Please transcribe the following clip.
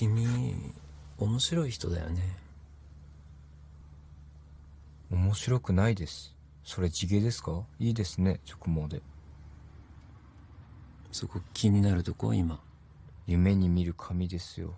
君面白い人だよね面白くないですそれ地毛ですかいいですね直毛でそこ気になるとこ今夢に見る髪ですよ